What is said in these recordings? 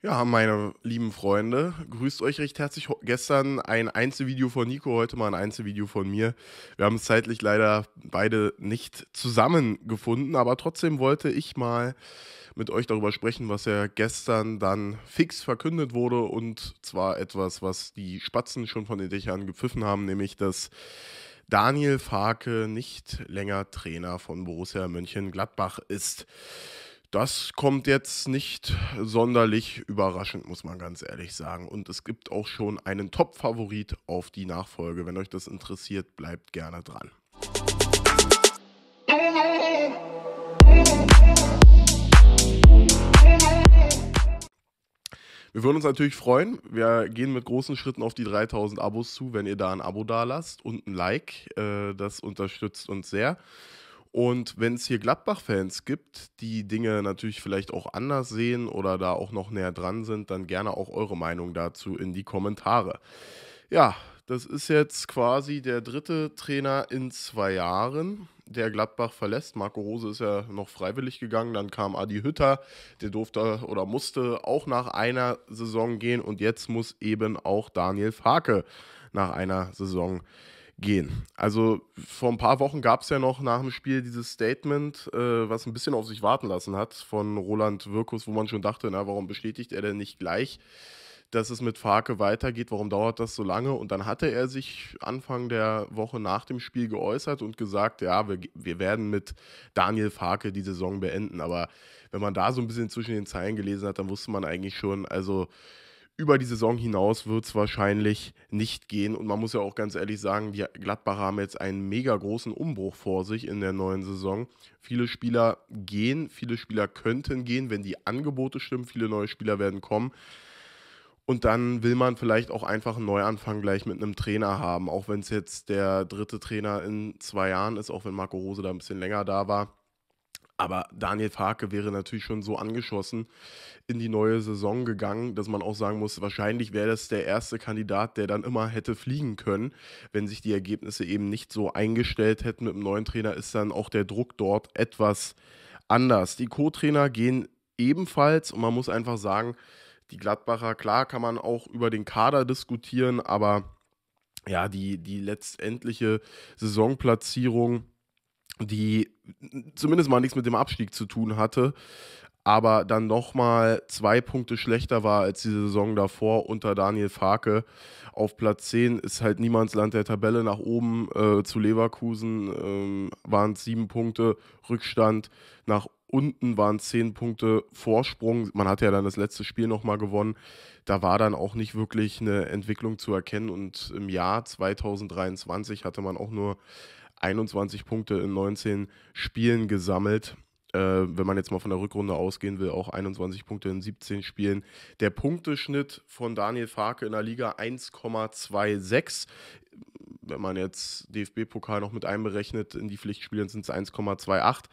Ja, meine lieben Freunde, grüßt euch recht herzlich. Gestern ein Einzelvideo von Nico, heute mal ein Einzelvideo von mir. Wir haben es zeitlich leider beide nicht zusammengefunden, aber trotzdem wollte ich mal mit euch darüber sprechen, was ja gestern dann fix verkündet wurde und zwar etwas, was die Spatzen schon von den Dächern gepfiffen haben, nämlich dass Daniel Farke nicht länger Trainer von Borussia Mönchengladbach ist. Das kommt jetzt nicht sonderlich überraschend, muss man ganz ehrlich sagen. Und es gibt auch schon einen Top-Favorit auf die Nachfolge. Wenn euch das interessiert, bleibt gerne dran. Wir würden uns natürlich freuen. Wir gehen mit großen Schritten auf die 3000 Abos zu, wenn ihr da ein Abo dalasst und ein Like. Äh, das unterstützt uns sehr. Und wenn es hier Gladbach-Fans gibt, die Dinge natürlich vielleicht auch anders sehen oder da auch noch näher dran sind, dann gerne auch eure Meinung dazu in die Kommentare. Ja, das ist jetzt quasi der dritte Trainer in zwei Jahren, der Gladbach verlässt. Marco Rose ist ja noch freiwillig gegangen. Dann kam Adi Hütter, der durfte oder musste auch nach einer Saison gehen. Und jetzt muss eben auch Daniel Farke nach einer Saison gehen gehen. Also vor ein paar Wochen gab es ja noch nach dem Spiel dieses Statement, äh, was ein bisschen auf sich warten lassen hat von Roland Wirkus, wo man schon dachte, na, warum bestätigt er denn nicht gleich, dass es mit Farke weitergeht, warum dauert das so lange? Und dann hatte er sich Anfang der Woche nach dem Spiel geäußert und gesagt, ja, wir, wir werden mit Daniel Farke die Saison beenden. Aber wenn man da so ein bisschen zwischen den Zeilen gelesen hat, dann wusste man eigentlich schon, also über die Saison hinaus wird es wahrscheinlich nicht gehen. Und man muss ja auch ganz ehrlich sagen, die Gladbacher haben jetzt einen mega großen Umbruch vor sich in der neuen Saison. Viele Spieler gehen, viele Spieler könnten gehen, wenn die Angebote stimmen. Viele neue Spieler werden kommen. Und dann will man vielleicht auch einfach einen Neuanfang gleich mit einem Trainer haben, auch wenn es jetzt der dritte Trainer in zwei Jahren ist, auch wenn Marco Rose da ein bisschen länger da war. Aber Daniel Farke wäre natürlich schon so angeschossen in die neue Saison gegangen, dass man auch sagen muss, wahrscheinlich wäre das der erste Kandidat, der dann immer hätte fliegen können, wenn sich die Ergebnisse eben nicht so eingestellt hätten mit dem neuen Trainer, ist dann auch der Druck dort etwas anders. Die Co-Trainer gehen ebenfalls und man muss einfach sagen, die Gladbacher, klar kann man auch über den Kader diskutieren, aber ja, die, die letztendliche Saisonplatzierung die zumindest mal nichts mit dem Abstieg zu tun hatte, aber dann nochmal zwei Punkte schlechter war als die Saison davor unter Daniel Farke. Auf Platz 10 ist halt niemands Land der Tabelle nach oben äh, zu Leverkusen ähm, waren es sieben Punkte Rückstand, nach unten waren zehn Punkte Vorsprung. Man hat ja dann das letzte Spiel nochmal gewonnen. Da war dann auch nicht wirklich eine Entwicklung zu erkennen. Und im Jahr 2023 hatte man auch nur 21 Punkte in 19 Spielen gesammelt. Äh, wenn man jetzt mal von der Rückrunde ausgehen will, auch 21 Punkte in 17 Spielen. Der Punkteschnitt von Daniel Farke in der Liga 1,26. Wenn man jetzt DFB-Pokal noch mit einberechnet in die Pflichtspiele, sind es 1,28.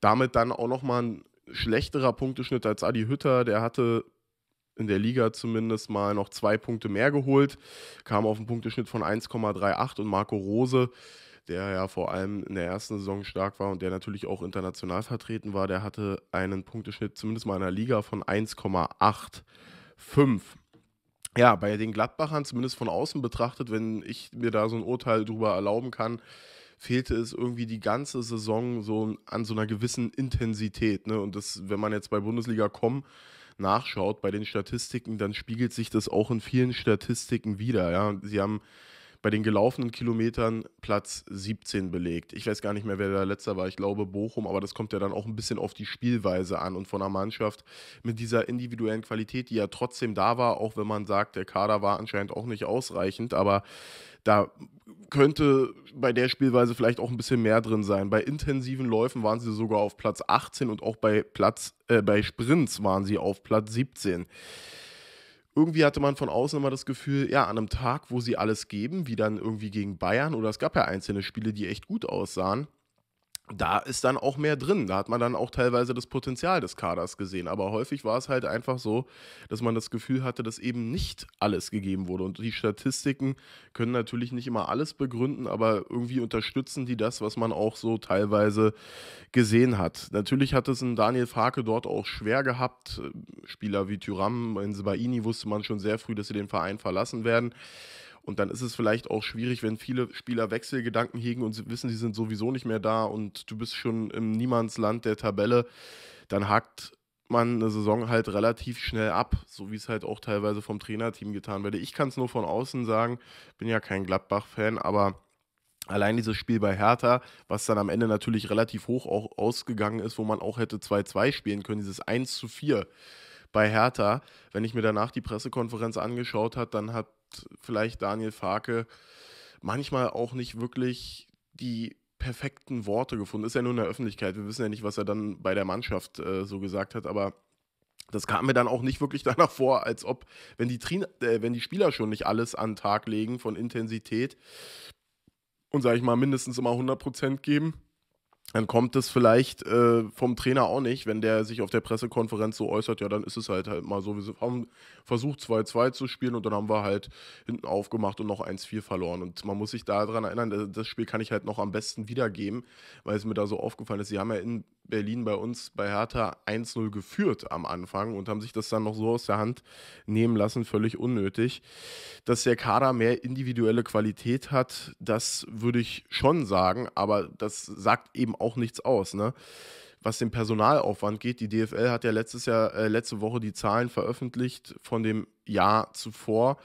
Damit dann auch nochmal ein schlechterer Punkteschnitt als Adi Hütter. Der hatte in der Liga zumindest mal noch zwei Punkte mehr geholt, kam auf einen Punkteschnitt von 1,38 und Marco Rose der ja vor allem in der ersten Saison stark war und der natürlich auch international vertreten war, der hatte einen Punkteschnitt zumindest mal in der Liga von 1,85. Ja, bei den Gladbachern, zumindest von außen betrachtet, wenn ich mir da so ein Urteil drüber erlauben kann, fehlte es irgendwie die ganze Saison so an so einer gewissen Intensität. Ne? Und das, wenn man jetzt bei Bundesliga kommen nachschaut bei den Statistiken, dann spiegelt sich das auch in vielen Statistiken wieder. Ja? Sie haben bei den gelaufenen Kilometern Platz 17 belegt. Ich weiß gar nicht mehr, wer der letzte war. Ich glaube Bochum, aber das kommt ja dann auch ein bisschen auf die Spielweise an und von der Mannschaft mit dieser individuellen Qualität, die ja trotzdem da war, auch wenn man sagt, der Kader war anscheinend auch nicht ausreichend, aber da könnte bei der Spielweise vielleicht auch ein bisschen mehr drin sein. Bei intensiven Läufen waren sie sogar auf Platz 18 und auch bei Platz äh, bei Sprints waren sie auf Platz 17 irgendwie hatte man von außen immer das Gefühl, ja, an einem Tag, wo sie alles geben, wie dann irgendwie gegen Bayern oder es gab ja einzelne Spiele, die echt gut aussahen, da ist dann auch mehr drin. Da hat man dann auch teilweise das Potenzial des Kaders gesehen. Aber häufig war es halt einfach so, dass man das Gefühl hatte, dass eben nicht alles gegeben wurde. Und die Statistiken können natürlich nicht immer alles begründen, aber irgendwie unterstützen die das, was man auch so teilweise gesehen hat. Natürlich hat es ein Daniel Farke dort auch schwer gehabt. Spieler wie Tyram, in Sebaini wusste man schon sehr früh, dass sie den Verein verlassen werden. Und dann ist es vielleicht auch schwierig, wenn viele Spieler Wechselgedanken hegen und sie wissen, sie sind sowieso nicht mehr da und du bist schon im Niemandsland der Tabelle. Dann hakt man eine Saison halt relativ schnell ab, so wie es halt auch teilweise vom Trainerteam getan werde. Ich kann es nur von außen sagen, bin ja kein Gladbach-Fan, aber allein dieses Spiel bei Hertha, was dann am Ende natürlich relativ hoch auch ausgegangen ist, wo man auch hätte 2-2 spielen können, dieses 1 zu 4 bei Hertha, wenn ich mir danach die Pressekonferenz angeschaut habe, dann hat vielleicht Daniel Farke manchmal auch nicht wirklich die perfekten Worte gefunden. Ist ja nur in der Öffentlichkeit. Wir wissen ja nicht, was er dann bei der Mannschaft äh, so gesagt hat, aber das kam mir dann auch nicht wirklich danach vor, als ob, wenn die, Trina, äh, wenn die Spieler schon nicht alles an den Tag legen von Intensität und, sage ich mal, mindestens immer 100% geben, dann kommt es vielleicht äh, vom Trainer auch nicht, wenn der sich auf der Pressekonferenz so äußert, ja, dann ist es halt halt mal so. Wir haben versucht, 2-2 zu spielen und dann haben wir halt hinten aufgemacht und noch 1-4 verloren. Und man muss sich daran erinnern, das Spiel kann ich halt noch am besten wiedergeben, weil es mir da so aufgefallen ist. Sie haben ja in Berlin bei uns bei Hertha 1-0 geführt am Anfang und haben sich das dann noch so aus der Hand nehmen lassen, völlig unnötig. Dass der Kader mehr individuelle Qualität hat, das würde ich schon sagen, aber das sagt eben auch nichts aus. Ne? Was den Personalaufwand geht, die DFL hat ja letztes Jahr, äh, letzte Woche die Zahlen veröffentlicht von dem Jahr zuvor.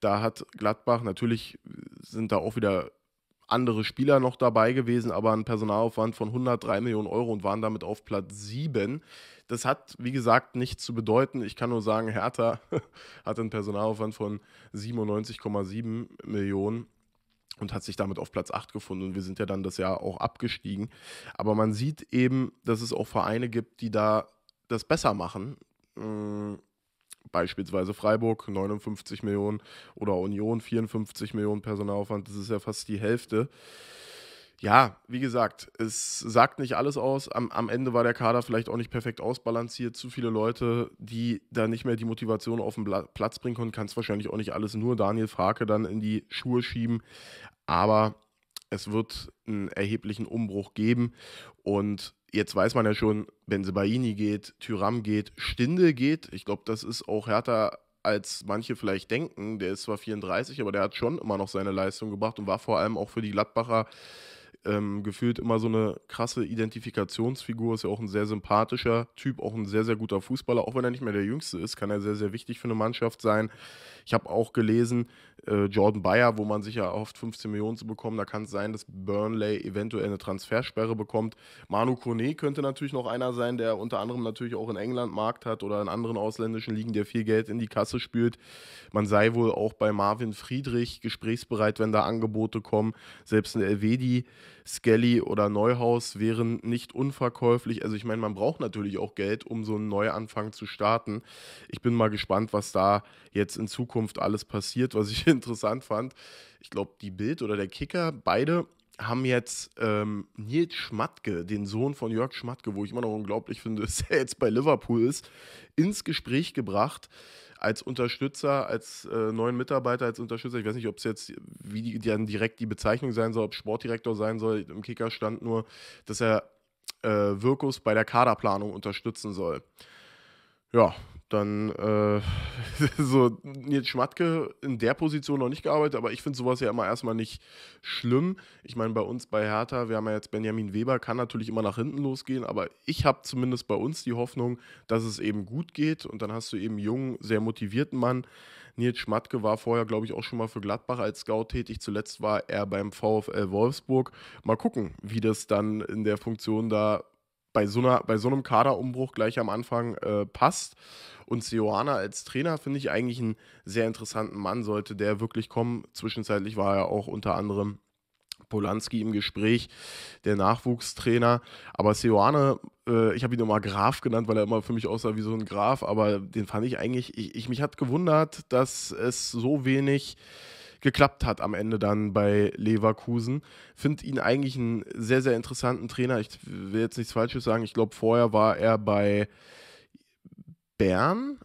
Da hat Gladbach, natürlich sind da auch wieder andere Spieler noch dabei gewesen, aber einen Personalaufwand von 103 Millionen Euro und waren damit auf Platz 7. Das hat, wie gesagt, nichts zu bedeuten. Ich kann nur sagen, Hertha hat einen Personalaufwand von 97,7 Millionen und hat sich damit auf Platz 8 gefunden. Und wir sind ja dann das Jahr auch abgestiegen. Aber man sieht eben, dass es auch Vereine gibt, die da das besser machen. Mm, beispielsweise Freiburg 59 Millionen oder Union 54 Millionen Personalaufwand. Das ist ja fast die Hälfte ja, wie gesagt, es sagt nicht alles aus. Am, am, Ende war der Kader vielleicht auch nicht perfekt ausbalanciert. Zu viele Leute, die da nicht mehr die Motivation auf den Platz bringen konnten, kann es wahrscheinlich auch nicht alles nur Daniel Frake dann in die Schuhe schieben. Aber es wird einen erheblichen Umbruch geben. Und jetzt weiß man ja schon, Benzebaini geht, Tyram geht, Stinde geht. Ich glaube, das ist auch härter als manche vielleicht denken. Der ist zwar 34, aber der hat schon immer noch seine Leistung gebracht und war vor allem auch für die Gladbacher ähm, gefühlt immer so eine krasse Identifikationsfigur, ist ja auch ein sehr sympathischer Typ, auch ein sehr, sehr guter Fußballer. Auch wenn er nicht mehr der Jüngste ist, kann er sehr, sehr wichtig für eine Mannschaft sein. Ich habe auch gelesen, äh, Jordan Bayer, wo man sich ja erhofft, 15 Millionen zu bekommen, da kann es sein, dass Burnley eventuell eine Transfersperre bekommt. Manu Kone könnte natürlich noch einer sein, der unter anderem natürlich auch in England Markt hat oder in anderen ausländischen Ligen, der viel Geld in die Kasse spült. Man sei wohl auch bei Marvin Friedrich gesprächsbereit, wenn da Angebote kommen. Selbst ein Elvedi Skelly oder Neuhaus wären nicht unverkäuflich. Also ich meine, man braucht natürlich auch Geld, um so einen Neuanfang zu starten. Ich bin mal gespannt, was da jetzt in Zukunft alles passiert. Was ich interessant fand, ich glaube, die Bild oder der Kicker, beide haben jetzt ähm, Nils Schmatke, den Sohn von Jörg Schmatke, wo ich immer noch unglaublich finde, dass er jetzt bei Liverpool ist, ins Gespräch gebracht als Unterstützer, als äh, neuen Mitarbeiter, als Unterstützer, ich weiß nicht, ob es jetzt, wie die, dann direkt die Bezeichnung sein soll, ob Sportdirektor sein soll, im Kicker stand nur, dass er äh, Wirkus bei der Kaderplanung unterstützen soll. Ja, dann äh, so Nils Schmatke in der Position noch nicht gearbeitet, aber ich finde sowas ja immer erstmal nicht schlimm. Ich meine, bei uns bei Hertha, wir haben ja jetzt Benjamin Weber, kann natürlich immer nach hinten losgehen, aber ich habe zumindest bei uns die Hoffnung, dass es eben gut geht und dann hast du eben jungen, sehr motivierten Mann. Nils Schmatke war vorher, glaube ich, auch schon mal für Gladbach als Scout tätig. Zuletzt war er beim VfL Wolfsburg. Mal gucken, wie das dann in der Funktion da bei so, einer, bei so einem Kaderumbruch gleich am Anfang äh, passt. Und Sioana als Trainer finde ich eigentlich einen sehr interessanten Mann, sollte der wirklich kommen. Zwischenzeitlich war er auch unter anderem Polanski im Gespräch, der Nachwuchstrainer. Aber Seoane, äh, ich habe ihn immer Graf genannt, weil er immer für mich aussah wie so ein Graf, aber den fand ich eigentlich, ich, ich mich hat gewundert, dass es so wenig geklappt hat am Ende dann bei Leverkusen. Finde ihn eigentlich einen sehr, sehr interessanten Trainer. Ich will jetzt nichts Falsches sagen. Ich glaube, vorher war er bei Bern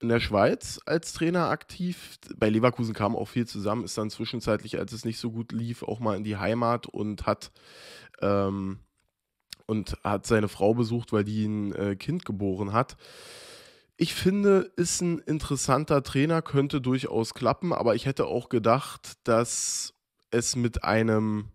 in der Schweiz als Trainer aktiv. Bei Leverkusen kam auch viel zusammen, ist dann zwischenzeitlich, als es nicht so gut lief, auch mal in die Heimat und hat, ähm, und hat seine Frau besucht, weil die ein äh, Kind geboren hat. Ich finde, ist ein interessanter Trainer, könnte durchaus klappen, aber ich hätte auch gedacht, dass es mit einem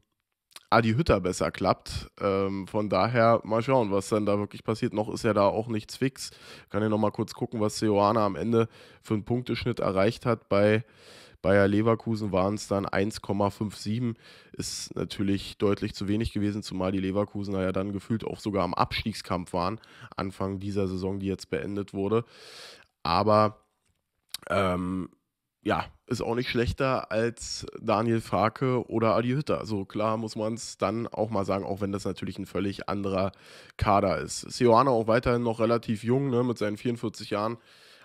Adi Hütter besser klappt. Ähm, von daher mal schauen, was dann da wirklich passiert. Noch ist ja da auch nichts fix. Kann ja nochmal kurz gucken, was Johanna am Ende für einen Punkteschnitt erreicht hat bei Bayer Leverkusen waren es dann 1,57. Ist natürlich deutlich zu wenig gewesen, zumal die Leverkusener ja dann gefühlt auch sogar am Abstiegskampf waren, Anfang dieser Saison, die jetzt beendet wurde. Aber ähm, ja, ist auch nicht schlechter als Daniel Farke oder Adi Hütter. So also klar muss man es dann auch mal sagen, auch wenn das natürlich ein völlig anderer Kader ist. Seoane auch weiterhin noch relativ jung, ne, mit seinen 44 Jahren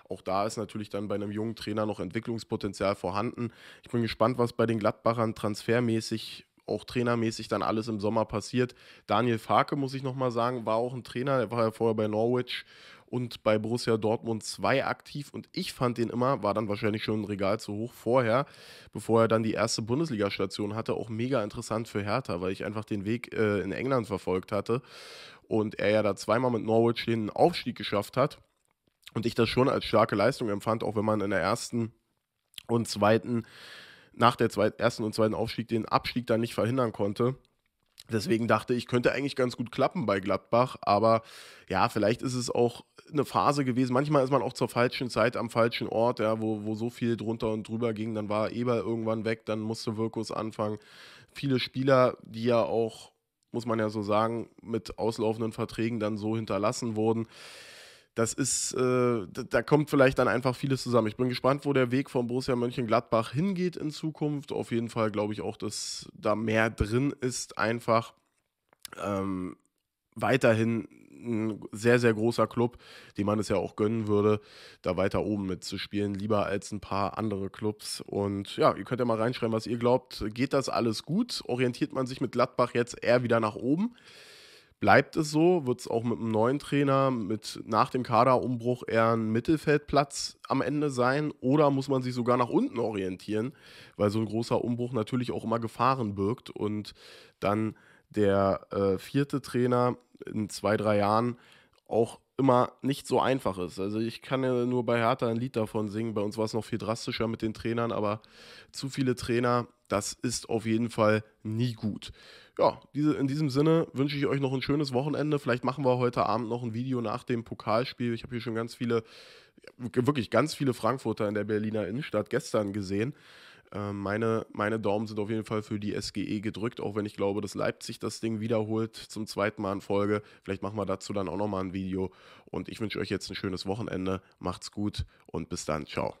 auch da ist natürlich dann bei einem jungen Trainer noch Entwicklungspotenzial vorhanden. Ich bin gespannt, was bei den Gladbachern transfermäßig auch trainermäßig dann alles im Sommer passiert. Daniel Farke, muss ich nochmal sagen, war auch ein Trainer, der war ja vorher bei Norwich und bei Borussia Dortmund 2 aktiv und ich fand den immer, war dann wahrscheinlich schon ein Regal zu hoch vorher, bevor er dann die erste Bundesliga-Station hatte, auch mega interessant für Hertha, weil ich einfach den Weg äh, in England verfolgt hatte und er ja da zweimal mit Norwich den Aufstieg geschafft hat und ich das schon als starke Leistung empfand, auch wenn man in der ersten und zweiten, nach der zweit, ersten und zweiten Aufstieg den Abstieg dann nicht verhindern konnte. Deswegen dachte ich, könnte eigentlich ganz gut klappen bei Gladbach, aber ja, vielleicht ist es auch eine Phase gewesen. Manchmal ist man auch zur falschen Zeit am falschen Ort, ja, wo, wo so viel drunter und drüber ging. Dann war Eber irgendwann weg, dann musste Wirkus anfangen. Viele Spieler, die ja auch, muss man ja so sagen, mit auslaufenden Verträgen dann so hinterlassen wurden das ist, äh, da kommt vielleicht dann einfach vieles zusammen. Ich bin gespannt, wo der Weg von Borussia Mönchengladbach hingeht in Zukunft. Auf jeden Fall glaube ich auch, dass da mehr drin ist, einfach ähm, weiterhin ein sehr, sehr großer Club, dem man es ja auch gönnen würde, da weiter oben mitzuspielen, lieber als ein paar andere Clubs. Und ja, ihr könnt ja mal reinschreiben, was ihr glaubt. Geht das alles gut? Orientiert man sich mit Gladbach jetzt eher wieder nach oben? Bleibt es so? Wird es auch mit einem neuen Trainer, mit nach dem Kaderumbruch eher ein Mittelfeldplatz am Ende sein? Oder muss man sich sogar nach unten orientieren, weil so ein großer Umbruch natürlich auch immer Gefahren birgt und dann der äh, vierte Trainer in zwei, drei Jahren auch immer nicht so einfach ist. Also ich kann ja nur bei Hertha ein Lied davon singen. Bei uns war es noch viel drastischer mit den Trainern, aber zu viele Trainer, das ist auf jeden Fall nie gut ja, diese, in diesem Sinne wünsche ich euch noch ein schönes Wochenende. Vielleicht machen wir heute Abend noch ein Video nach dem Pokalspiel. Ich habe hier schon ganz viele, wirklich ganz viele Frankfurter in der Berliner Innenstadt gestern gesehen. Ähm, meine, meine Daumen sind auf jeden Fall für die SGE gedrückt, auch wenn ich glaube, dass Leipzig das Ding wiederholt zum zweiten Mal in Folge. Vielleicht machen wir dazu dann auch nochmal ein Video. Und ich wünsche euch jetzt ein schönes Wochenende. Macht's gut und bis dann. Ciao.